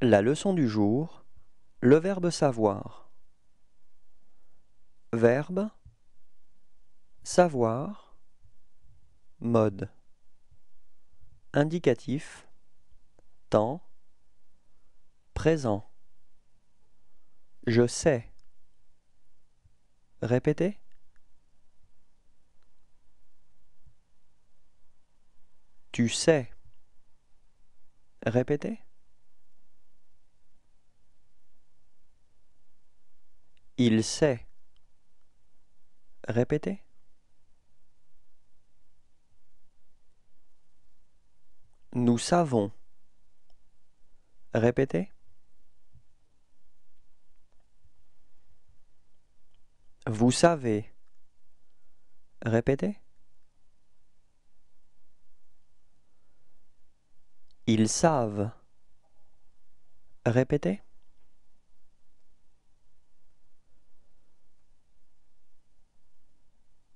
La leçon du jour, le verbe savoir. Verbe savoir mode indicatif temps présent Je sais. Répétez. Tu sais. Répétez. Il sait. Répétez. Nous savons. Répétez. Vous savez. Répétez. Ils savent. Répétez.